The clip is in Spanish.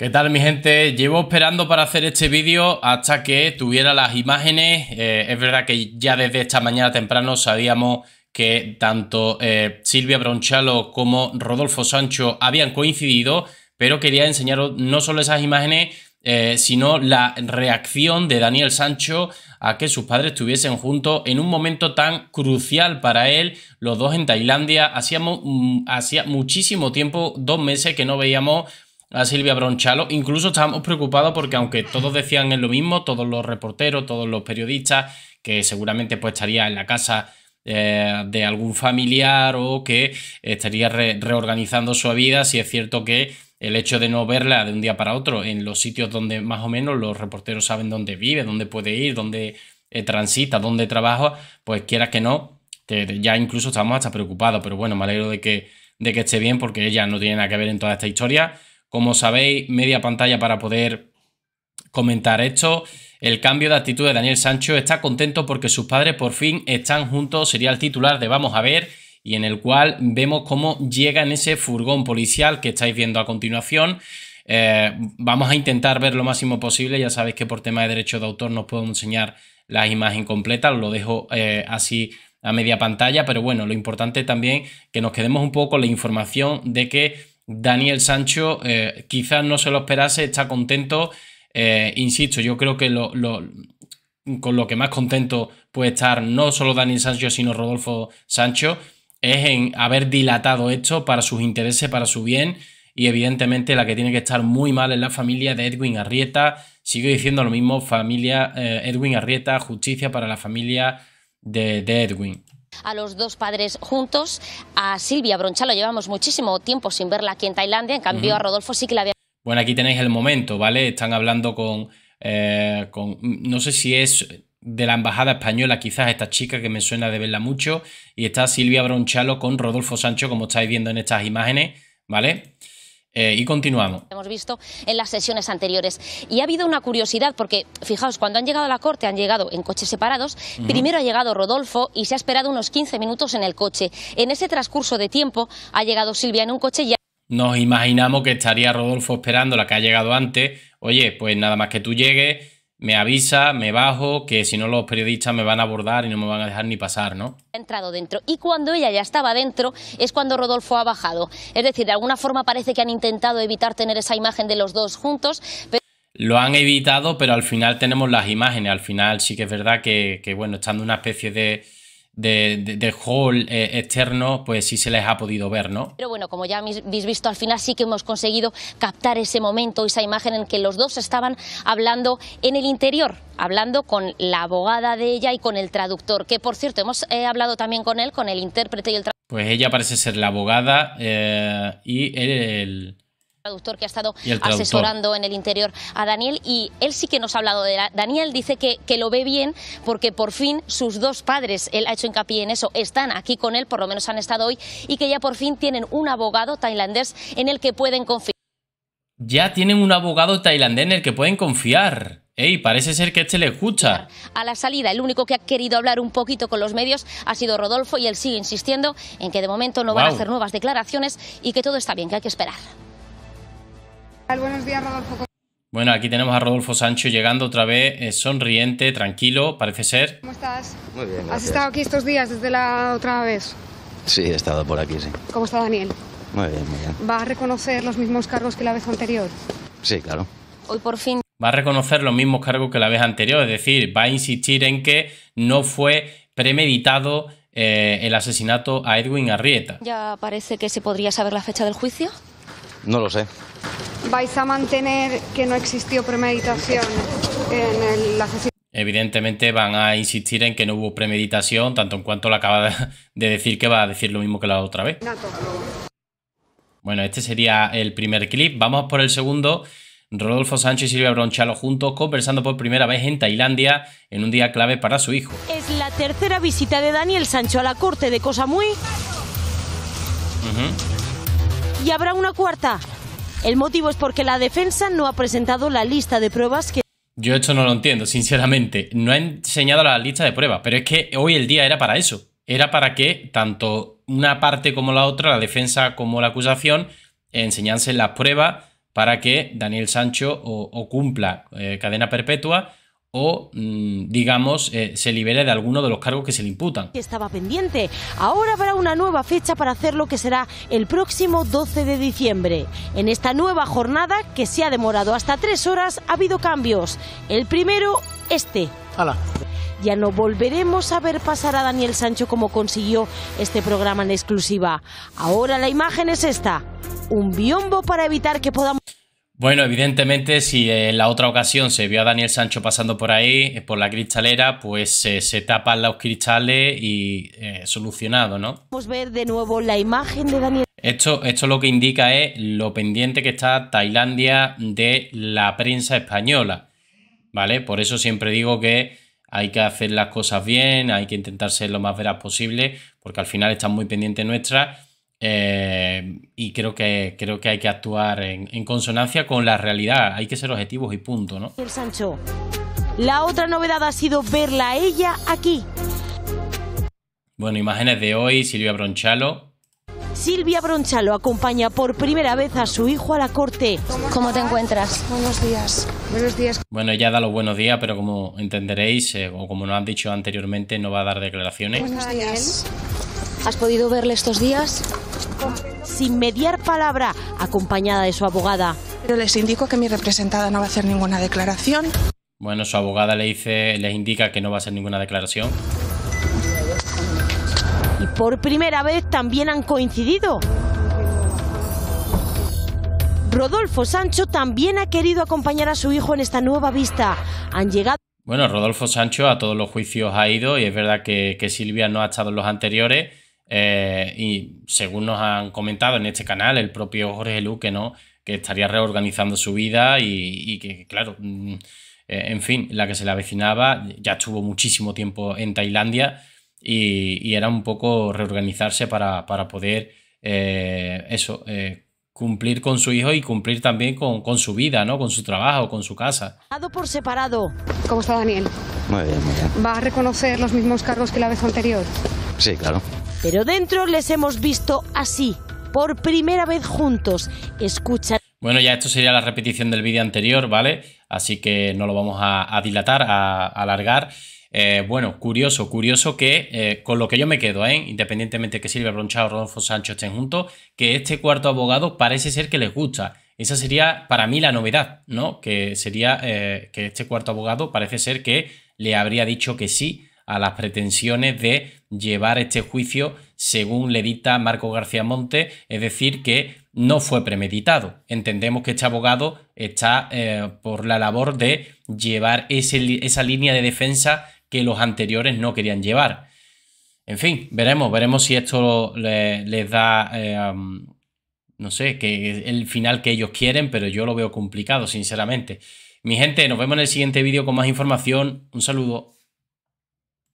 ¿Qué tal mi gente? Llevo esperando para hacer este vídeo hasta que tuviera las imágenes. Eh, es verdad que ya desde esta mañana temprano sabíamos que tanto eh, Silvia Bronchalo como Rodolfo Sancho habían coincidido, pero quería enseñaros no solo esas imágenes, eh, sino la reacción de Daniel Sancho a que sus padres estuviesen juntos en un momento tan crucial para él, los dos en Tailandia. hacíamos mm, hacía muchísimo tiempo, dos meses, que no veíamos a Silvia Bronchalo. Incluso estábamos preocupados porque aunque todos decían lo mismo, todos los reporteros, todos los periodistas, que seguramente pues estaría en la casa eh, de algún familiar o que estaría reorganizando su vida, si es cierto que el hecho de no verla de un día para otro en los sitios donde más o menos los reporteros saben dónde vive, dónde puede ir, dónde eh, transita, dónde trabaja, pues quieras que no, ya incluso estamos hasta preocupados, pero bueno, me alegro de que, de que esté bien porque ella no tiene nada que ver en toda esta historia como sabéis, media pantalla para poder comentar esto. El cambio de actitud de Daniel Sancho está contento porque sus padres por fin están juntos, sería el titular de Vamos a ver, y en el cual vemos cómo llega en ese furgón policial que estáis viendo a continuación. Eh, vamos a intentar ver lo máximo posible, ya sabéis que por tema de derechos de autor no puedo enseñar la imagen completa, lo dejo eh, así a media pantalla, pero bueno, lo importante también que nos quedemos un poco la información de que Daniel Sancho eh, quizás no se lo esperase, está contento. Eh, insisto, yo creo que lo, con lo que más contento puede estar no solo Daniel Sancho, sino Rodolfo Sancho, es en haber dilatado esto para sus intereses, para su bien. Y evidentemente la que tiene que estar muy mal es la familia de Edwin Arrieta. sigue diciendo lo mismo, familia eh, Edwin Arrieta, justicia para la familia de Edwin a los dos padres juntos. A Silvia Bronchalo llevamos muchísimo tiempo sin verla aquí en Tailandia, en cambio a Rodolfo sí que la había... Bueno, aquí tenéis el momento, ¿vale? Están hablando con, eh, con... No sé si es de la embajada española, quizás esta chica que me suena de verla mucho, y está Silvia Bronchalo con Rodolfo Sancho, como estáis viendo en estas imágenes, ¿vale? Eh, y continuamos. Hemos visto en las sesiones anteriores. Y ha habido una curiosidad, porque fijaos, cuando han llegado a la corte han llegado en coches separados. Primero ha llegado Rodolfo y se ha esperado unos 15 minutos en el coche. En ese transcurso de tiempo ha llegado Silvia en un coche ya. Nos imaginamos que estaría Rodolfo esperando la que ha llegado antes. Oye, pues nada más que tú llegues, me avisa, me bajo, que si no los periodistas me van a abordar y no me van a dejar ni pasar, ¿no? Ha entrado dentro y cuando ella ya estaba dentro es cuando Rodolfo ha bajado. Es decir, de alguna forma parece que han intentado evitar tener esa imagen de los dos juntos. Pero... Lo han evitado, pero al final tenemos las imágenes. Al final sí que es verdad que, que bueno, estando una especie de de, hall eh, externo, pues sí se les ha podido ver, ¿no? Pero bueno, como ya habéis visto, al final sí que hemos conseguido captar ese momento, esa imagen en que los dos estaban hablando en el interior, hablando con la abogada de ella y con el traductor, que por cierto, hemos eh, hablado también con él, con el intérprete y el traductor. Pues ella parece ser la abogada eh, y el que ha estado asesorando en el interior a Daniel y él sí que nos ha hablado de Daniel, dice que, que lo ve bien porque por fin sus dos padres, él ha hecho hincapié en eso, están aquí con él, por lo menos han estado hoy, y que ya por fin tienen un abogado tailandés en el que pueden confiar. Ya tienen un abogado tailandés en el que pueden confiar. Ey, parece ser que este le escucha. A la salida, el único que ha querido hablar un poquito con los medios ha sido Rodolfo y él sigue insistiendo en que de momento no van a hacer nuevas declaraciones y que todo está bien, que hay que esperar. Buenos días, Rodolfo. Bueno, aquí tenemos a Rodolfo Sancho llegando otra vez, eh, sonriente, tranquilo, parece ser. ¿Cómo estás? Muy bien. ¿Has estado aquí estos días desde la otra vez? Sí, he estado por aquí, sí. ¿Cómo está Daniel? Muy bien, muy bien. ¿Va a reconocer los mismos cargos que la vez anterior? Sí, claro. Hoy por fin va a reconocer los mismos cargos que la vez anterior, es decir, va a insistir en que no fue premeditado eh, el asesinato a Edwin Arrieta. ¿Ya parece que se podría saber la fecha del juicio? No lo sé, vais a mantener que no existió premeditación en el asesinato. Evidentemente van a insistir en que no hubo premeditación, tanto en cuanto la acaba de decir que va a decir lo mismo que la otra vez. Bueno, este sería el primer clip. Vamos por el segundo. Rodolfo Sancho y Silvia Bronchalo juntos conversando por primera vez en Tailandia en un día clave para su hijo. Es la tercera visita de Daniel Sancho a la corte de Cosa Muy. Y habrá una cuarta. El motivo es porque la defensa no ha presentado la lista de pruebas que... Yo esto no lo entiendo, sinceramente. No ha enseñado la lista de pruebas, pero es que hoy el día era para eso. Era para que tanto una parte como la otra, la defensa como la acusación, enseñanse las pruebas para que Daniel Sancho o, cumpla eh, cadena perpetua o, mm, digamos, eh, se libere de alguno de los cargos que se le imputan. Estaba pendiente. Ahora habrá una nueva fecha para lo que será el próximo 12 de diciembre. En esta nueva jornada, que se ha demorado hasta tres horas, ha habido cambios. El primero, este. Ya no volveremos a ver pasar a Daniel Sancho como consiguió este programa en exclusiva. Ahora la imagen es esta. Un biombo para evitar que podamos... Bueno, evidentemente, si en la otra ocasión se vio a Daniel Sancho pasando por ahí, eh, por la cristalera, pues eh, se tapan los cristales y eh, solucionado, ¿no? Vamos ver de nuevo la imagen de Daniel. Esto, esto lo que indica es lo pendiente que está Tailandia de la prensa española, ¿vale? Por eso siempre digo que hay que hacer las cosas bien, hay que intentar ser lo más veraz posible, porque al final están muy pendientes nuestras eh, y creo que, creo que hay que actuar en, consonancia con la realidad. Hay que ser objetivos y punto, ¿no? Sancho. La otra novedad ha sido verla a ella aquí. Bueno, imágenes de hoy, Silvia Bronchalo. Silvia Bronchalo acompaña por primera vez a su hijo a la corte. ¿Cómo te encuentras? Buenos días. Buenos días. Bueno, ella da los buenos días, pero como entenderéis, eh, o como nos han dicho anteriormente, no va a dar declaraciones. Buenos días. ¿Has podido verle estos días? Sin mediar palabra, acompañada de su abogada. Pero les indico que mi representada no va a hacer ninguna declaración. Bueno, su abogada le dice, les indica que no va a hacer ninguna declaración. Y por primera vez también han coincidido. Rodolfo Sancho también ha querido acompañar a su hijo en esta nueva vista. Han llegado. Bueno, Rodolfo Sancho a todos los juicios ha ido y es verdad que, que Silvia no ha estado en los anteriores eh, y según nos han comentado en este canal, el propio Jorge Luque, ¿no? Que estaría reorganizando su vida y, que, claro, mm, eh, en fin, la que se le avecinaba ya estuvo muchísimo tiempo en Tailandia y, era un poco reorganizarse para, poder eh, eso, cumplir con su hijo y cumplir también con, su vida, ¿no? Con su trabajo, con su casa. por separado. ¿Cómo está Daniel? muy bien. ¿Va a reconocer los mismos cargos que la vez anterior? Sí, claro. Pero dentro les hemos visto así, por primera vez juntos. Escucha. Bueno, ya esto sería la repetición del vídeo anterior, ¿vale? Así que no lo vamos a, dilatar, a, alargar. Eh, bueno, curioso, curioso que eh, con lo que yo me quedo, ¿eh? independientemente que Silvia Bronchado o Rodolfo Sancho estén juntos, que este cuarto abogado parece ser que les gusta. Esa sería para mí la novedad, ¿no? Que sería eh, que este cuarto abogado parece ser que le habría dicho que sí a las pretensiones de llevar este juicio según le dicta Marco García Monte, es decir, que no fue premeditado. Entendemos que este abogado está eh, por la labor de llevar esa línea de defensa que los anteriores no querían llevar. En fin, veremos, veremos si esto les da, eh, um, no sé, que el final que ellos quieren, pero yo lo veo complicado, sinceramente. Mi gente, nos vemos en el siguiente vídeo con más información. Un saludo.